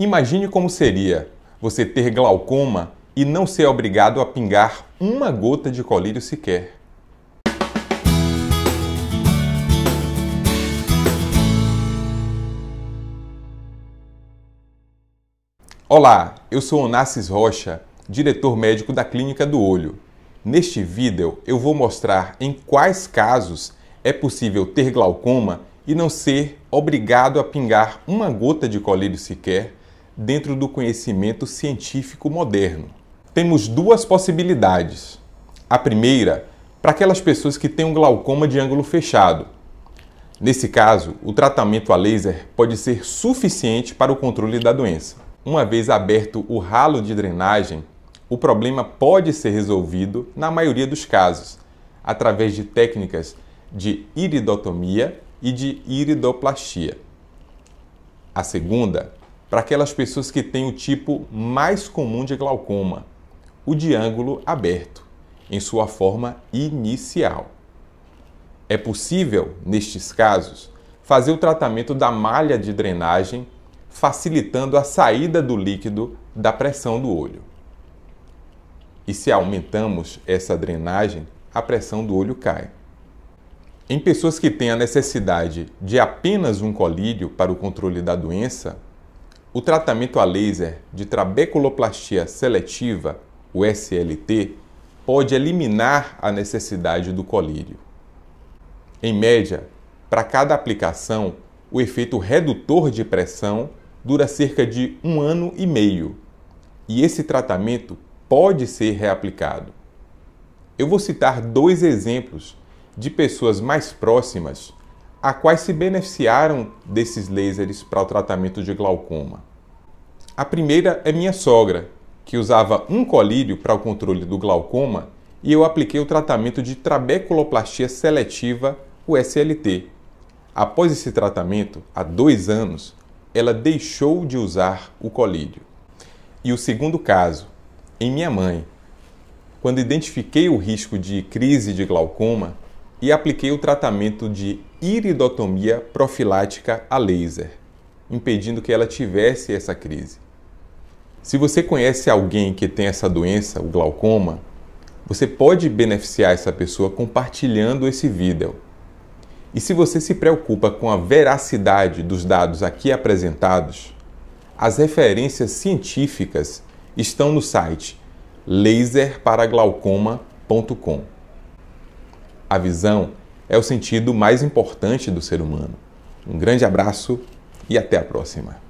Imagine como seria você ter glaucoma e não ser obrigado a pingar uma gota de colírio sequer. Olá, eu sou Onassis Rocha, diretor médico da Clínica do Olho. Neste vídeo eu vou mostrar em quais casos é possível ter glaucoma e não ser obrigado a pingar uma gota de colírio sequer dentro do conhecimento científico moderno. Temos duas possibilidades. A primeira, para aquelas pessoas que têm um glaucoma de ângulo fechado. Nesse caso, o tratamento a laser pode ser suficiente para o controle da doença. Uma vez aberto o ralo de drenagem, o problema pode ser resolvido, na maioria dos casos, através de técnicas de iridotomia e de iridoplastia. A segunda para aquelas pessoas que têm o tipo mais comum de glaucoma, o de ângulo aberto, em sua forma inicial. É possível, nestes casos, fazer o tratamento da malha de drenagem, facilitando a saída do líquido da pressão do olho. E se aumentamos essa drenagem, a pressão do olho cai. Em pessoas que têm a necessidade de apenas um colírio para o controle da doença, o tratamento a laser de trabeculoplastia seletiva, o SLT, pode eliminar a necessidade do colírio. Em média, para cada aplicação, o efeito redutor de pressão dura cerca de um ano e meio, e esse tratamento pode ser reaplicado. Eu vou citar dois exemplos de pessoas mais próximas a quais se beneficiaram desses lasers para o tratamento de glaucoma. A primeira é minha sogra, que usava um colírio para o controle do glaucoma e eu apliquei o tratamento de trabeculoplastia seletiva, o SLT. Após esse tratamento, há dois anos, ela deixou de usar o colírio. E o segundo caso, em minha mãe. Quando identifiquei o risco de crise de glaucoma, e apliquei o tratamento de iridotomia profilática a laser, impedindo que ela tivesse essa crise. Se você conhece alguém que tem essa doença, o glaucoma, você pode beneficiar essa pessoa compartilhando esse vídeo. E se você se preocupa com a veracidade dos dados aqui apresentados, as referências científicas estão no site laserparaglaucoma.com. A visão é o sentido mais importante do ser humano. Um grande abraço e até a próxima.